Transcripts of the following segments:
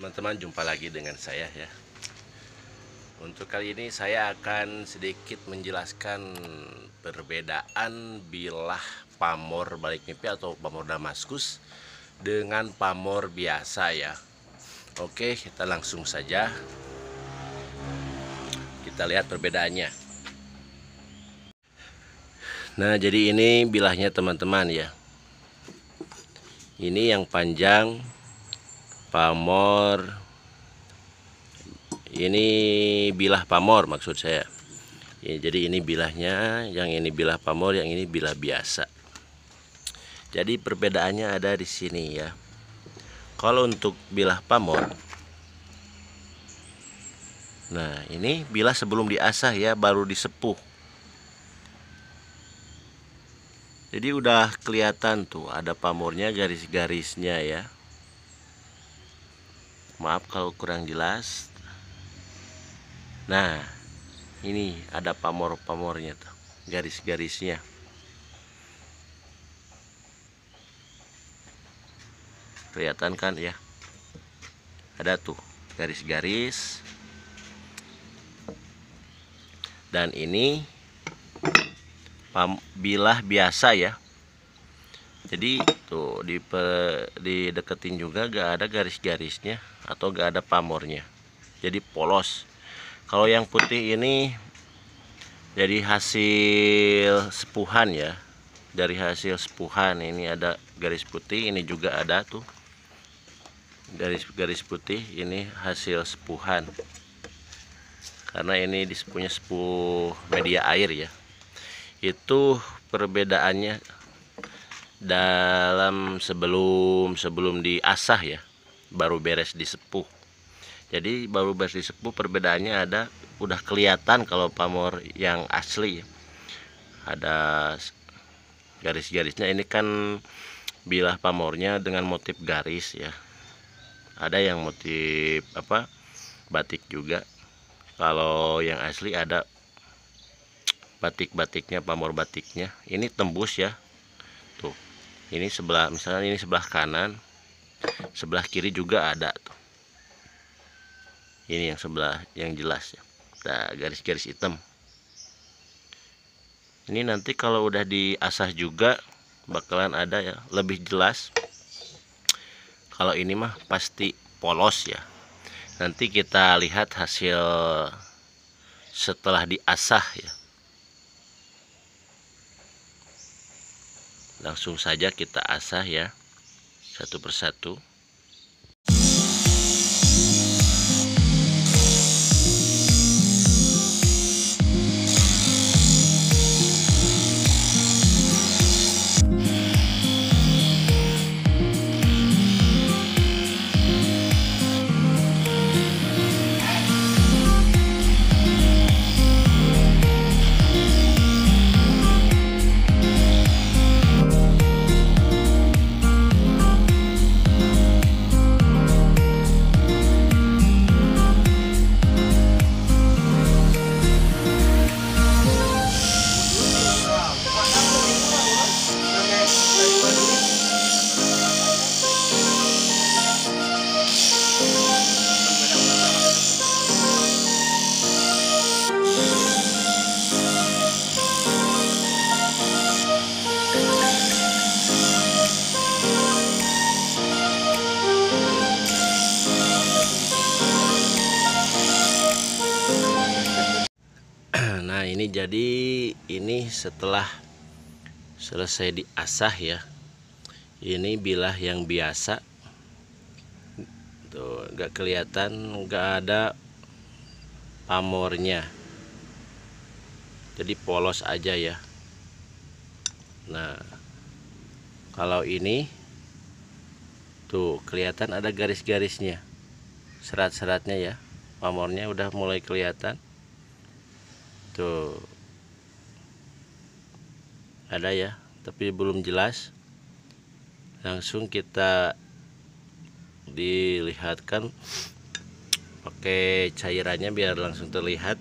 teman-teman jumpa lagi dengan saya ya untuk kali ini saya akan sedikit menjelaskan perbedaan bilah pamor balik mimpi atau pamor damaskus dengan pamor biasa ya oke kita langsung saja kita lihat perbedaannya nah jadi ini bilahnya teman-teman ya ini yang panjang pamor ini bilah pamor maksud saya ya, jadi ini bilahnya yang ini bilah pamor yang ini bilah biasa jadi perbedaannya ada di sini ya kalau untuk bilah pamor nah ini bilah sebelum diasah ya baru disepuh jadi udah kelihatan tuh ada pamornya garis-garisnya ya maaf kalau kurang jelas nah ini ada pamor-pamornya tuh garis-garisnya kelihatan kan ya ada tuh garis-garis dan ini pam bilah biasa ya jadi tuh gitu. di deketin juga gak ada garis-garisnya atau gak ada pamornya jadi polos kalau yang putih ini jadi hasil sepuhan ya dari hasil sepuhan ini ada garis putih ini juga ada tuh garis-garis putih ini hasil sepuhan karena ini disepunya sepuh media air ya itu perbedaannya dalam sebelum sebelum diasah ya baru beres di sepuh jadi baru beres di sepuh perbedaannya ada udah kelihatan kalau pamor yang asli ya. ada garis-garisnya ini kan bilah pamornya dengan motif garis ya ada yang motif apa batik juga kalau yang asli ada batik-batiknya pamor batiknya ini tembus ya tuh ini sebelah misalnya ini sebelah kanan sebelah kiri juga ada tuh ini yang sebelah yang jelas ya nah, garis-garis hitam ini nanti kalau udah diasah juga bakalan ada ya lebih jelas kalau ini mah pasti polos ya nanti kita lihat hasil setelah diasah ya langsung saja kita asah ya satu persatu jadi ini setelah selesai diasah ya ini bilah yang biasa tuh nggak kelihatan nggak ada pamornya jadi polos aja ya nah kalau ini tuh kelihatan ada garis-garisnya serat-seratnya ya pamornya udah mulai kelihatan tuh ada ya tapi belum jelas langsung kita dilihatkan pakai cairannya biar langsung terlihat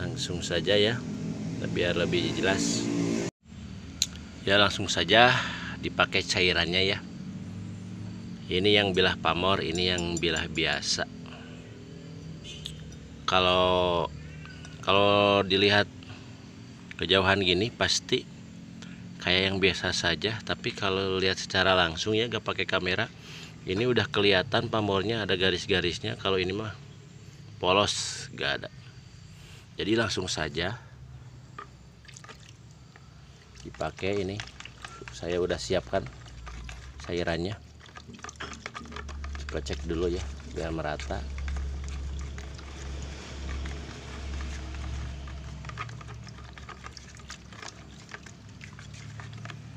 langsung saja ya biar lebih jelas ya langsung saja dipakai cairannya ya ini yang bilah pamor ini yang bilah biasa kalau kalau dilihat kejauhan gini pasti kayak yang biasa saja tapi kalau lihat secara langsung ya gak pakai kamera ini udah kelihatan pamornya ada garis-garisnya kalau ini mah polos gak ada jadi langsung saja dipakai ini saya udah siapkan sayurannya coba cek dulu ya biar merata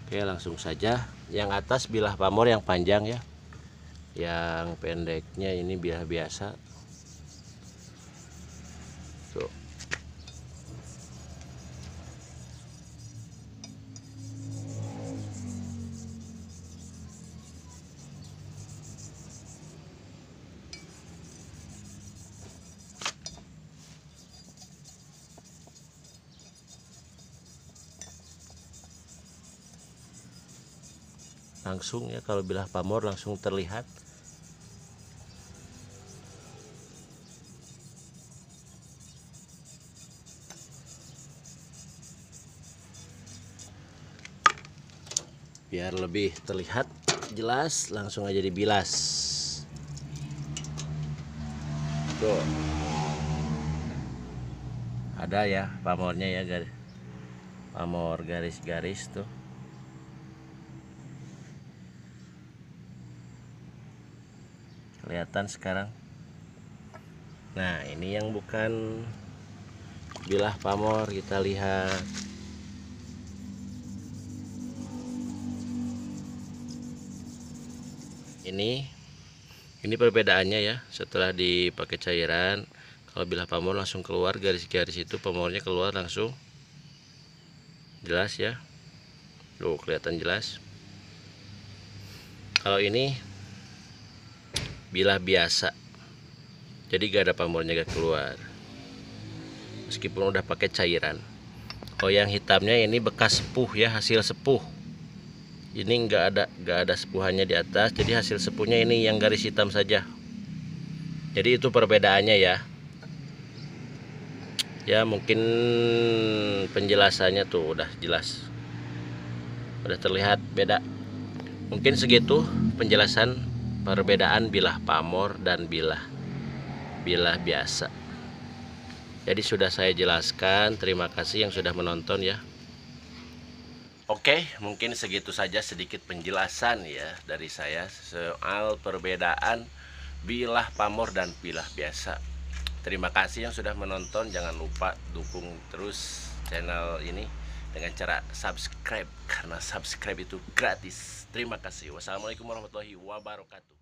Oke langsung saja yang atas bilah pamor yang panjang ya yang pendeknya ini bilah biasa langsung ya kalau bilah pamor langsung terlihat biar lebih terlihat jelas langsung aja dibilas tuh ada ya pamornya ya garis pamor garis-garis tuh kelihatan sekarang nah ini yang bukan bilah pamor kita lihat ini ini perbedaannya ya setelah dipakai cairan kalau bilah pamor langsung keluar garis-garis itu pamornya keluar langsung jelas ya Loh kelihatan jelas kalau ini bilah biasa jadi gak ada pamornya gak keluar meskipun udah pakai cairan oh yang hitamnya ini bekas sepuh ya hasil sepuh ini nggak ada nggak ada sepuhannya di atas jadi hasil sepuhnya ini yang garis hitam saja jadi itu perbedaannya ya ya mungkin penjelasannya tuh udah jelas udah terlihat beda mungkin segitu penjelasan Perbedaan bilah pamor dan bilah bilah biasa. Jadi sudah saya jelaskan. Terima kasih yang sudah menonton ya. Oke, mungkin segitu saja sedikit penjelasan ya dari saya soal perbedaan bilah pamor dan bilah biasa. Terima kasih yang sudah menonton. Jangan lupa dukung terus channel ini dengan cara subscribe karena subscribe itu gratis. Terima kasih. Wassalamualaikum warahmatullahi wabarakatuh.